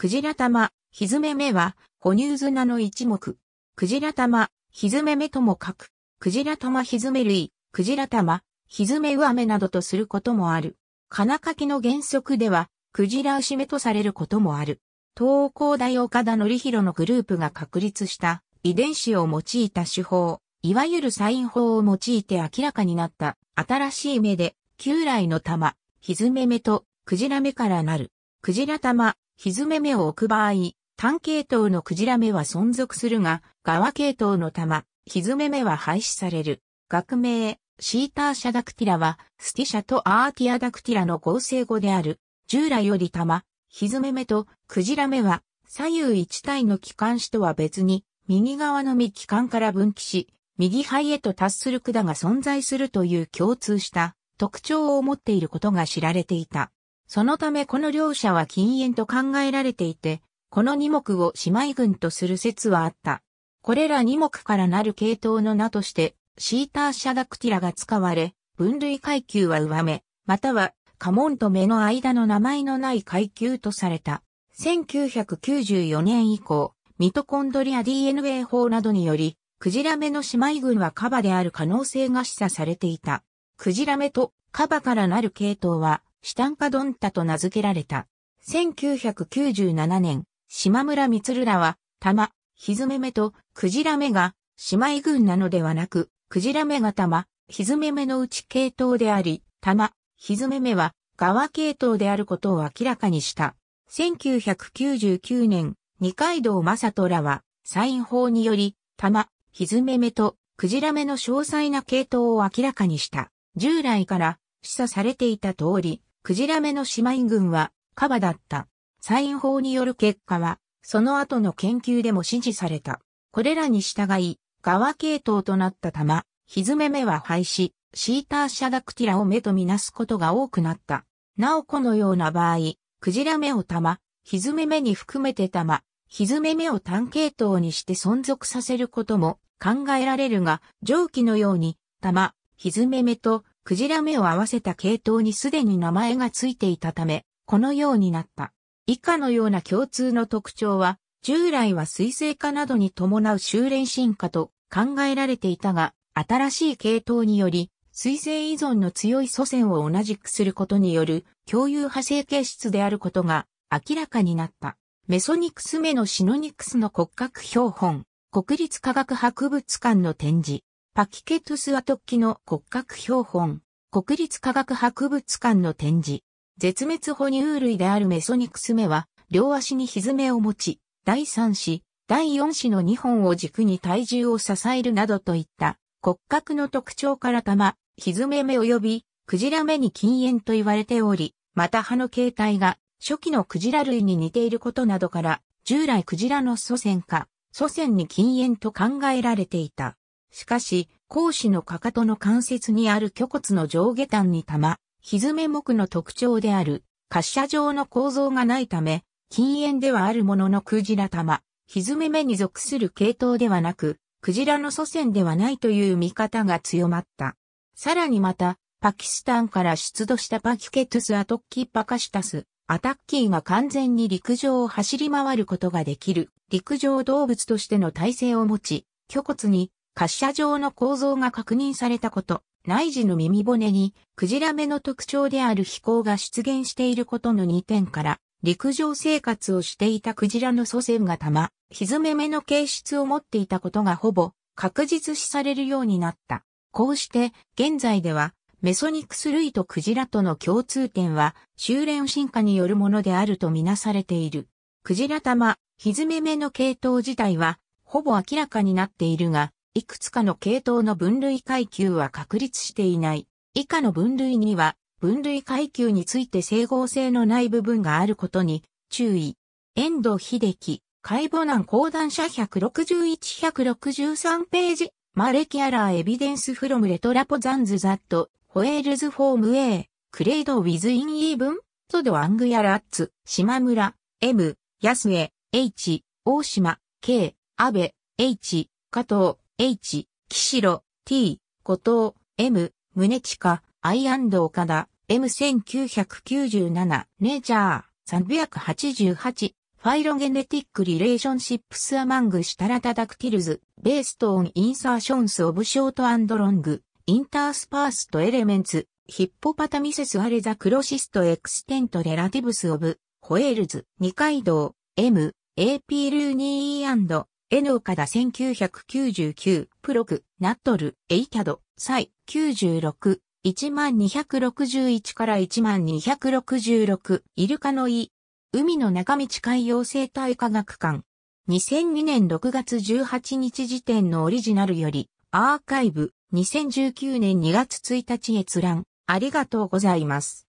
クジラ玉、ヒズメ目は、哺乳ナの一目。クジラ玉、ヒズメ目とも書く。クジラ玉ヒズメ類、クジラ玉、ヒズメウアメなどとすることもある。金書きの原則では、クジラシめとされることもある。東光大岡田則弘のグループが確立した遺伝子を用いた手法、いわゆるサイン法を用いて明らかになった新しい目で、旧来の玉、ヒズメ目とクジラ目からなる。クジラ玉、ひずめ目を置く場合、単系統のクジラ目は存続するが、側系統の玉、ひずめ目は廃止される。学名、シーターシャダクティラは、スティシャとアーティアダクティラの合成語である。従来より玉、ひずめ目とクジラ目は、左右一体の機関子とは別に、右側のみ機関から分岐し、右肺へと達する管が存在するという共通した特徴を持っていることが知られていた。そのためこの両者は禁煙と考えられていて、この二目を姉妹群とする説はあった。これら二目からなる系統の名として、シーターシャダクティラが使われ、分類階級は上目、または家紋と目の間の名前のない階級とされた。1994年以降、ミトコンドリア DNA 法などにより、クジラ目の姉妹群はカバである可能性が示唆されていた。クジラ目とカバからなる系統は、シタンカドンタと名付けられた。1997年、島村光らは、玉、ひずめめと、クジラめが、姉妹軍なのではなく、クジラめが玉、ひずめめのうち系統であり、玉、ひずめめは、側系統であることを明らかにした。1999年、二階堂正人らは、サイン法により、玉、ひずめめと、クジラめの詳細な系統を明らかにした。従来から、示唆されていた通り、クジラ目の姉妹軍はカバだった。サイン法による結果は、その後の研究でも支持された。これらに従い、側系統となった玉、ひずめ目は廃止、シーターシャダクティラを目とみなすことが多くなった。なおこのような場合、クジラ目を玉、ひずめ目に含めて玉、ひずめ目を単系統にして存続させることも考えられるが、上記のように、玉、ひずめ目とクジラ目を合わせた系統にすでに名前がついていたため、このようになった。以下のような共通の特徴は、従来は水性化などに伴う修練進化と考えられていたが、新しい系統により、水性依存の強い祖先を同じくすることによる共有派生形質であることが明らかになった。メソニクス目のシノニクスの骨格標本、国立科学博物館の展示。パキケトゥスは突起の骨格標本、国立科学博物館の展示。絶滅哺乳類であるメソニクス目は、両足にひずめを持ち、第3子、第4子の2本を軸に体重を支えるなどといった骨格の特徴から玉、ひずめ目及び、クジラ目に禁煙と言われており、また歯の形態が初期のクジラ類に似ていることなどから、従来クジラの祖先か、祖先に禁煙と考えられていた。しかし、講師のかかとの関節にある虚骨の上下端にひず蹄目の特徴である、滑車状の構造がないため、禁煙ではあるもののクジラ玉、蹄目に属する系統ではなく、クジラの祖先ではないという見方が強まった。さらにまた、パキスタンから出土したパキケトゥスアトッキパカシタス、アタッキーが完全に陸上を走り回ることができる、陸上動物としての体制を持ち、虚骨に滑車状の構造が確認されたこと、内耳の耳骨に、クジラ目の特徴である飛行が出現していることの2点から、陸上生活をしていたクジラの祖先が玉、ひずめ目の形質を持っていたことがほぼ確実視されるようになった。こうして、現在では、メソニクス類とクジラとの共通点は、修練進化によるものであるとみなされている。クジラ玉、ひずめ目の系統自体は、ほぼ明らかになっているが、いくつかの系統の分類階級は確立していない。以下の分類には、分類階級について整合性のない部分があることに注意。遠藤秀樹、解剖難講談社161-163ページ、マレキアラーエビデンスフロムレトラポザンズザット、ホエールズフォーム A、クレードウィズインイーブン、トドアングヤラッツ、島村、M、安江、H、大島、K、安部、H、加藤、H、岸路、T、後藤、M、宗近、I& 岡田、M1997、ネジャー、388、ファイロゲネティック・リレーションシップス・アマング・シタラタダクティルズ、ベースト・オン・インサーションス・オブ・ショート・アンド・ロング、インタースパースとエレメンツ、ヒッポパタミセス・アレザ・クロシスト・エクステント・レラティブス・オブ、ホエールズ、二階堂、M、AP ルーニー N 岡田1999、プロク、ナットル、エイキャド、サイ、96、1261から1266、イルカのイ、海の中道海洋生態科学館。2002年6月18日時点のオリジナルより、アーカイブ、2019年2月1日閲覧、ありがとうございます。